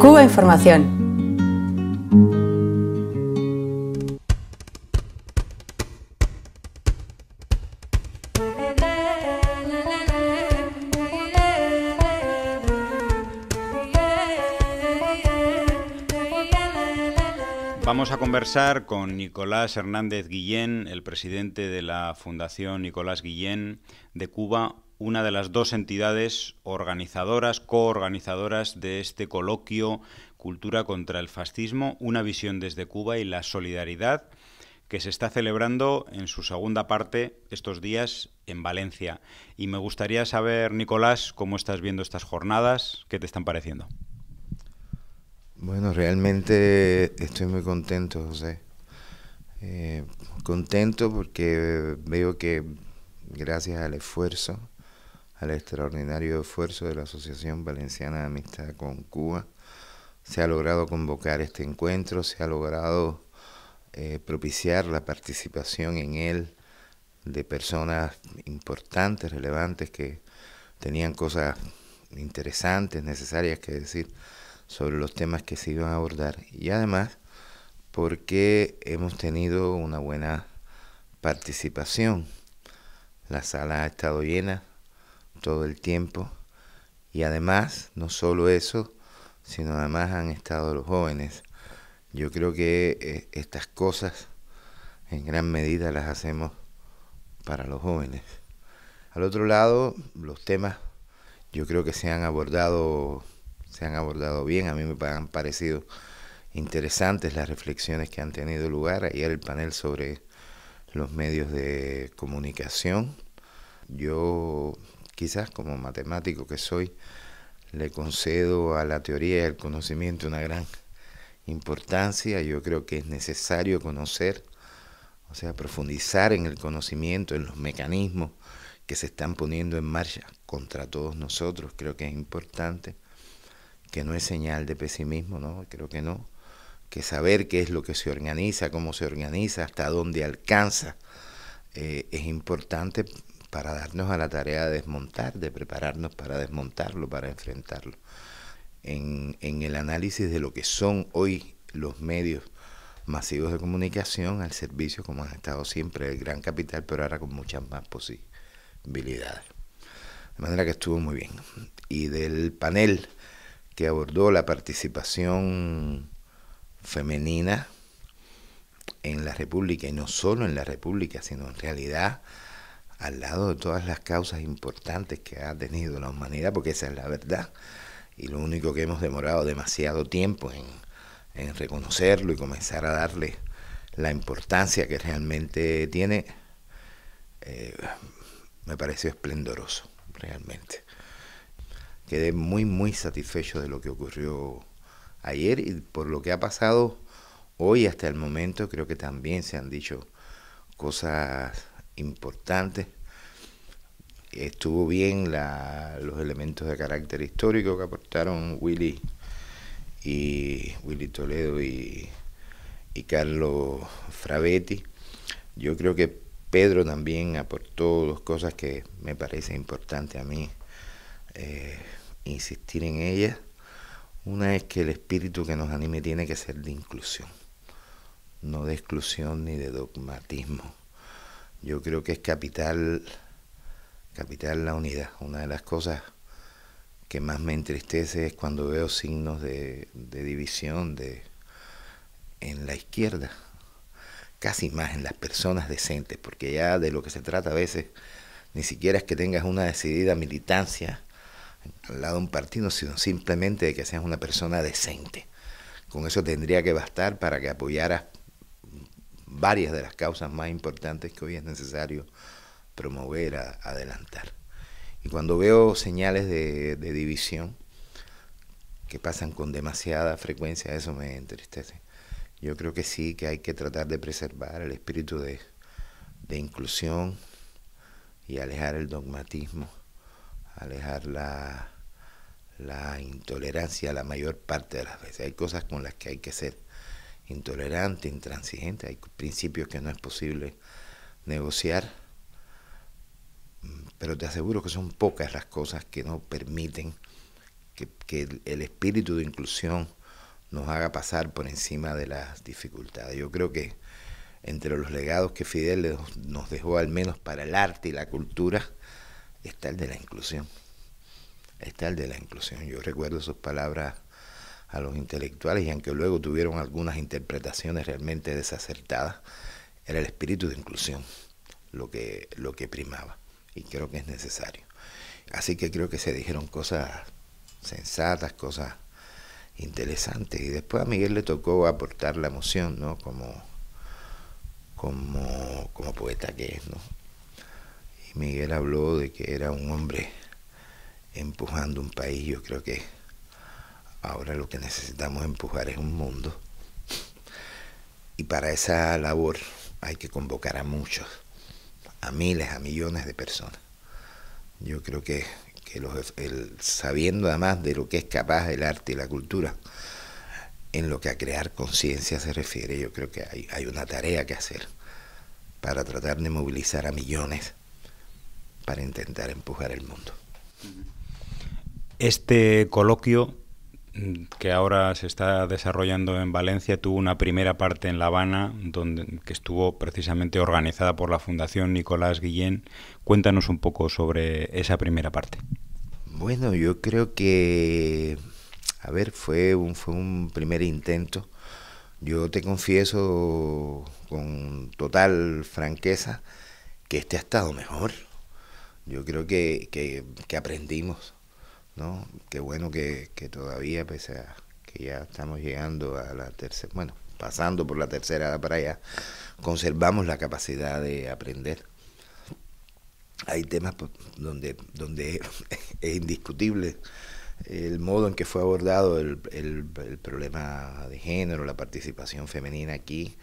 Cuba Información. Vamos a conversar con Nicolás Hernández Guillén, el presidente de la Fundación Nicolás Guillén de Cuba, una de las dos entidades organizadoras, coorganizadoras de este coloquio Cultura contra el Fascismo, una visión desde Cuba y la solidaridad, que se está celebrando en su segunda parte estos días en Valencia. Y me gustaría saber, Nicolás, cómo estás viendo estas jornadas, qué te están pareciendo. Bueno, realmente estoy muy contento, José. Eh, contento porque veo que gracias al esfuerzo al extraordinario esfuerzo de la Asociación Valenciana de Amistad con Cuba. Se ha logrado convocar este encuentro, se ha logrado eh, propiciar la participación en él de personas importantes, relevantes, que tenían cosas interesantes, necesarias que decir sobre los temas que se iban a abordar. Y además, porque hemos tenido una buena participación. La sala ha estado llena, todo el tiempo. Y además, no solo eso, sino además han estado los jóvenes. Yo creo que eh, estas cosas en gran medida las hacemos para los jóvenes. Al otro lado, los temas yo creo que se han abordado se han abordado bien, a mí me han parecido interesantes las reflexiones que han tenido lugar. Ayer el panel sobre los medios de comunicación. Yo quizás como matemático que soy, le concedo a la teoría y al conocimiento una gran importancia. Yo creo que es necesario conocer, o sea, profundizar en el conocimiento, en los mecanismos que se están poniendo en marcha contra todos nosotros. Creo que es importante, que no es señal de pesimismo, ¿no? Creo que no. Que saber qué es lo que se organiza, cómo se organiza, hasta dónde alcanza, eh, es importante para darnos a la tarea de desmontar, de prepararnos para desmontarlo, para enfrentarlo. En, el análisis de lo que son hoy los medios masivos de comunicación al servicio, como han estado siempre, el gran capital, pero ahora con muchas más posibilidades. De manera que estuvo muy bien. Y del panel que abordó la participación femenina en la República, y no solo en la República, sino en realidad al lado de todas las causas importantes que ha tenido la humanidad, porque esa es la verdad. Y lo único que hemos demorado demasiado tiempo en, reconocerlo y comenzar a darle la importancia que realmente tiene, eh, me pareció esplendoroso, realmente. Quedé muy, muy satisfecho de lo que ocurrió ayer y por lo que ha pasado hoy hasta el momento, creo que también se han dicho cosas importantes. Estuvo bien los elementos de carácter histórico que aportaron Willy y Willy Toledo y, Carlos Fravetti. Yo creo que Pedro también aportó dos cosas que me parece importante a mí eh, insistir en ellas. Una es que el espíritu que nos anime tiene que ser de inclusión, no de exclusión ni de dogmatismo yo creo que es capital, capital la unidad. Una de las cosas que más me entristece es cuando veo signos de, división de, en la izquierda, casi más en las personas decentes, porque ya de lo que se trata a veces ni siquiera es que tengas una decidida militancia al lado de un partido, sino simplemente de que seas una persona decente. Con eso tendría que bastar para que apoyaras varias de las causas más importantes que hoy es necesario promover, adelantar. Y cuando veo señales de, división que pasan con demasiada frecuencia, eso me entristece. Yo creo que sí, que hay que tratar de preservar el espíritu de, inclusión y alejar el dogmatismo, alejar la, la intolerancia la mayor parte de las veces. Hay cosas con las que hay que ser intolerante, intransigente, hay principios que no es posible negociar, pero te aseguro que son pocas las cosas que no permiten que, el espíritu de inclusión nos haga pasar por encima de las dificultades. Yo creo que entre los legados que Fidel nos dejó, al menos para el arte y la cultura, está el de la inclusión. Está el de la inclusión. Yo recuerdo sus palabras a los intelectuales y aunque luego tuvieron algunas interpretaciones realmente desacertadas, era el espíritu de inclusión lo que, lo que primaba y creo que es necesario. Así que creo que se dijeron cosas sensatas, cosas interesantes y después a Miguel le tocó aportar la emoción, ¿no? Como, como, como poeta que es, ¿no? Y Miguel habló de que era un hombre empujando un país, yo creo que Ahora lo que necesitamos empujar es un mundo. Y para esa labor hay que convocar a muchos, a miles, a millones de personas. Yo creo que, el, sabiendo además de lo que es capaz el arte y la cultura, en lo que a crear conciencia se refiere, yo creo que hay, hay una tarea que hacer para tratar de movilizar a millones para intentar empujar el mundo. Este coloquio que ahora se está desarrollando en Valencia tuvo una primera parte en La Habana donde, que estuvo precisamente organizada por la Fundación Nicolás Guillén. Cuéntanos un poco sobre esa primera parte. Bueno, yo creo que, a ver, fue un, fue un primer intento. Yo te confieso con total franqueza que este ha estado mejor. Yo creo que aprendimos ¿no? Qué bueno que, todavía, pese que ya estamos llegando a la tercera, bueno, pasando por la tercera edad para allá, conservamos la capacidad de aprender. Hay temas donde, donde es indiscutible el modo en que fue abordado el, problema de género, la participación femenina aquí,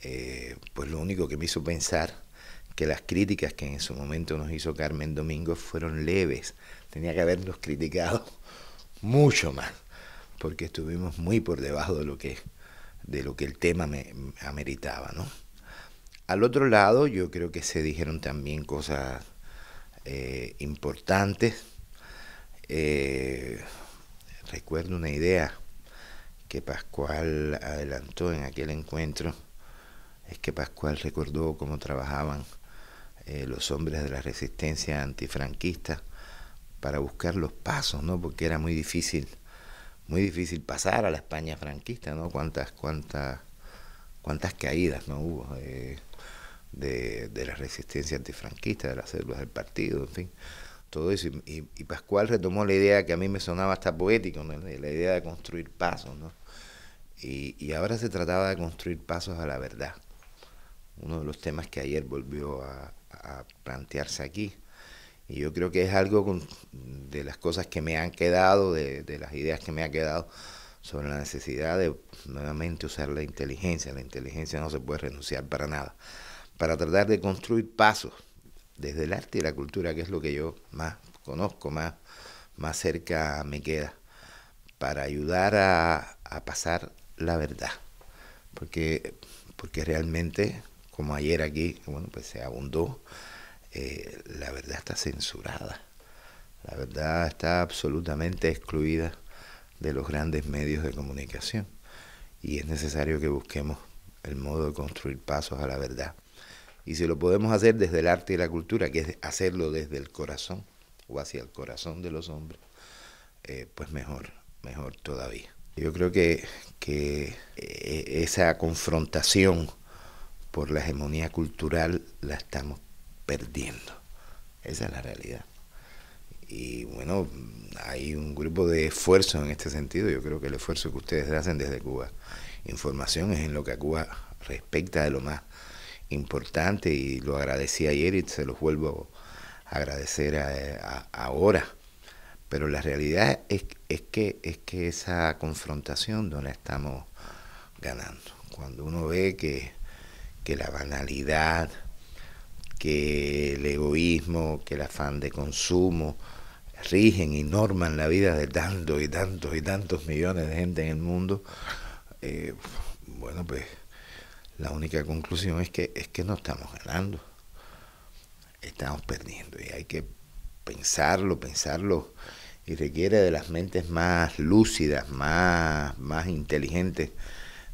eh, pues lo único que me hizo pensar que las críticas que en su momento nos hizo Carmen Domingo fueron leves. Tenía que habernos criticado mucho más, porque estuvimos muy por debajo de lo que, de lo que el tema me, ameritaba. Al otro lado, yo creo que se dijeron también cosas eh, importantes. Eh, recuerdo una idea que Pascual adelantó en aquel encuentro, es que Pascual recordó cómo trabajaban eh, los hombres de la resistencia antifranquista para buscar los pasos, ¿no? Porque era muy difícil, muy difícil pasar a la España franquista, ¿no? Cuántas, cuántas, cuántas caídas no hubo eh, de, la resistencia antifranquista, de las células del partido, en fin, todo eso. Y, Pascual retomó la idea que a mí me sonaba hasta poética la idea de construir pasos, y ahora se trataba de construir pasos a la verdad uno de los temas que ayer volvió a, a plantearse aquí. Y yo creo que es algo de las cosas que me han quedado, de, de, las ideas que me han quedado sobre la necesidad de nuevamente usar la inteligencia. La inteligencia no se puede renunciar para nada. Para tratar de construir pasos desde el arte y la cultura, que es lo que yo más conozco, más, más cerca me queda, para ayudar a, a pasar la verdad. Porque, porque realmente como ayer aquí, bueno, pues se abundó, eh, la verdad está censurada, la verdad está absolutamente excluida de los grandes medios de comunicación y es necesario que busquemos el modo de construir pasos a la verdad. Y si lo podemos hacer desde el arte y la cultura, que es hacerlo desde el corazón o hacia el corazón de los hombres, eh, pues mejor, mejor todavía. Yo creo que, que eh, esa confrontación por la hegemonía cultural la estamos perdiendo. Esa es la realidad. Y bueno, hay un grupo de esfuerzos en este sentido. Yo creo que el esfuerzo que ustedes hacen desde Cuba, información es en lo que a Cuba respecta de lo más importante y lo agradecí ayer y se los vuelvo a agradecer eh, ahora. Pero la realidad es, es, que, es que esa confrontación donde estamos ganando. Cuando uno ve que que la banalidad, que el egoísmo, que el afán de consumo rigen y norman la vida de tantos y tantos y tantos millones de gente en el mundo, eh, bueno, pues la única conclusión es que, es que no estamos ganando, estamos perdiendo y hay que pensarlo, pensarlo y requiere de las mentes más lúcidas, más, más inteligentes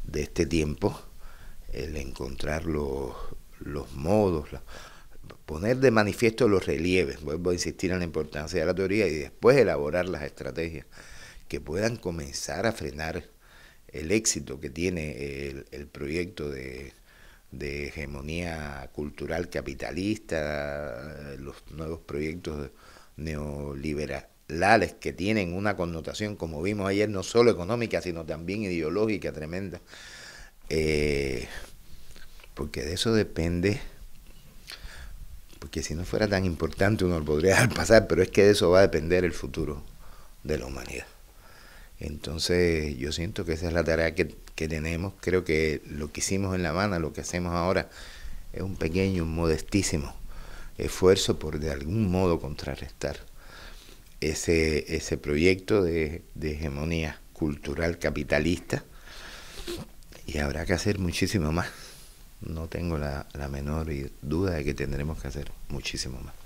de este tiempo el encontrar los, modos, poner de manifiesto los relieves, vuelvo a insistir en la importancia de la teoría y después elaborar las estrategias que puedan comenzar a frenar el éxito que tiene el, proyecto de, de, hegemonía cultural capitalista, los nuevos proyectos neoliberales que tienen una connotación, como vimos ayer, no solo económica, sino también ideológica tremenda. Eh, porque de eso depende, porque si no fuera tan importante uno lo podría dejar pasar, pero es que de eso va a depender el futuro de la humanidad. Entonces yo siento que esa es la tarea que, tenemos, creo que lo que hicimos en La Habana, lo que hacemos ahora, es un pequeño, un modestísimo esfuerzo por de algún modo contrarrestar ese, ese proyecto de hegemonía cultural capitalista y habrá que hacer muchísimo más. No tengo la, menor duda de que tendremos que hacer muchísimo más.